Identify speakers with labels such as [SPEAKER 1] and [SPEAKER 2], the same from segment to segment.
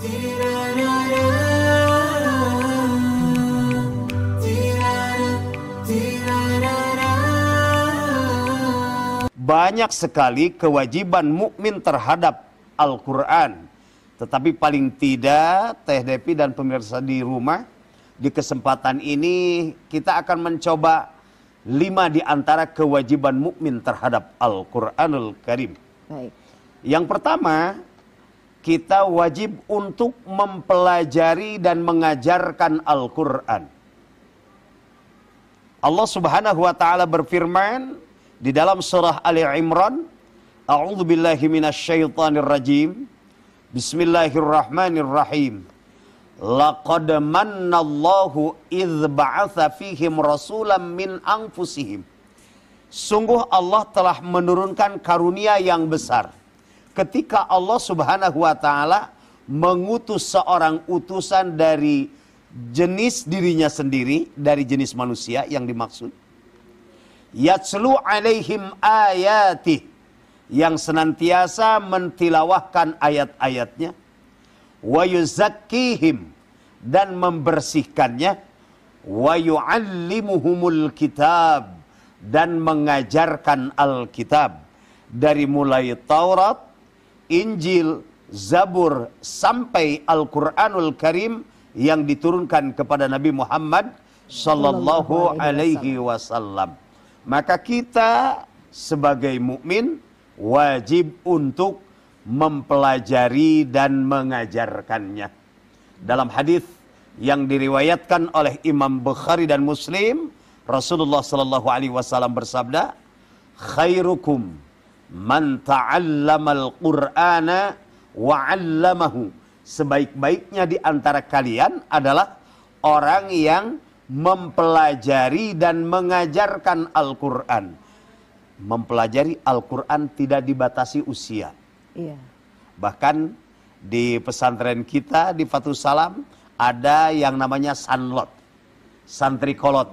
[SPEAKER 1] Banyak sekali kewajiban mukmin terhadap Al-Quran. Tetapi paling tidak Teh Depi dan pemirsa di rumah di kesempatan ini kita akan mencoba lima di antara kewajiban mukmin terhadap Al-Qur'anul Karim. Baik. Yang pertama, kita wajib untuk mempelajari dan mengajarkan Al-Quran. Allah subhanahu wa ta'ala berfirman di dalam surah Ali Imran, A'udhu billahi minasyaitanir rajim, Bismillahirrahmanirrahim. Laqad mannallahu idh ba'atha fihim rasulam min anfusihim. Sungguh Allah telah menurunkan karunia yang besar ketika Allah Subhanahu wa taala mengutus seorang utusan dari jenis dirinya sendiri, dari jenis manusia yang dimaksud. Yatslu alaihim ayati yang senantiasa mentilawahkan ayat-ayatnya wa yuzakkihim dan membersihkannya wa yuallimuhumul kitab dan mengajarkan Alkitab dari mulai Taurat Injil, Zabur, sampai Al-Quranul Karim yang diturunkan kepada Nabi Muhammad Sallallahu Alaihi Wasallam. Maka kita sebagai mukmin wajib untuk mempelajari dan mengajarkannya. Dalam hadis yang diriwayatkan oleh Imam Bukhari dan Muslim, Rasulullah Sallallahu Alaihi Wasallam bersabda, "Khairukum Man ta'allamal Qur'ana wa'allamahu. Sebaik-baiknya di antara kalian adalah orang yang mempelajari dan mengajarkan Al-Quran. Mempelajari Al-Quran tidak dibatasi usia. Iya. Bahkan di pesantren kita di Fatu Salam ada yang namanya sanlot, santri kolot.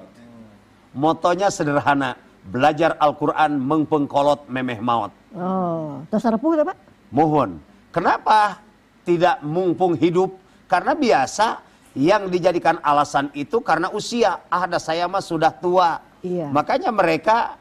[SPEAKER 1] Motonya sederhana, belajar Al-Quran mengpengkolot memeh maut. Oh, terus apa ya, Pak? Mohon. Kenapa tidak mumpung hidup? Karena biasa yang dijadikan alasan itu karena usia. Ah, dah saya mah sudah tua. Iya. Makanya mereka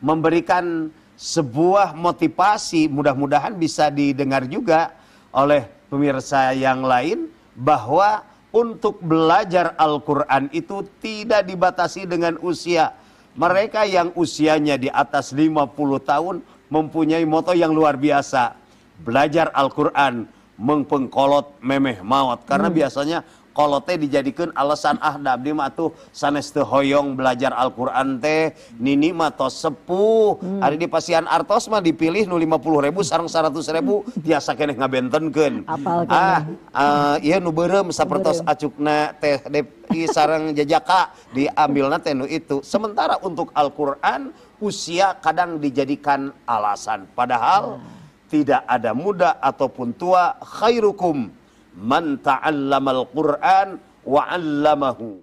[SPEAKER 1] memberikan sebuah motivasi mudah-mudahan bisa didengar juga oleh pemirsa yang lain bahwa untuk belajar Al-Quran itu tidak dibatasi dengan usia mereka yang usianya di atas 50 tahun mempunyai moto yang luar biasa. Belajar Al-Quran, mengpengkolot memeh maut. Karena hmm. biasanya kalau teh dijadikan alasan ah, mah tuh sanes teh hoyong belajar Al-Qur'an teh nini mah tos sepuh hmm. hari di pasian artos mah dipilih nu 50 ribu sarang 100 ribu biasa keneh ngabentenkeun ah uh, ieu nu beureum sapertos acukna teh di sarang jajaka diambil teh nu itu sementara untuk Al-Qur'an usia kadang dijadikan alasan padahal nah. tidak ada muda ataupun tua khairukum man al Qur'an wa 'allamahu.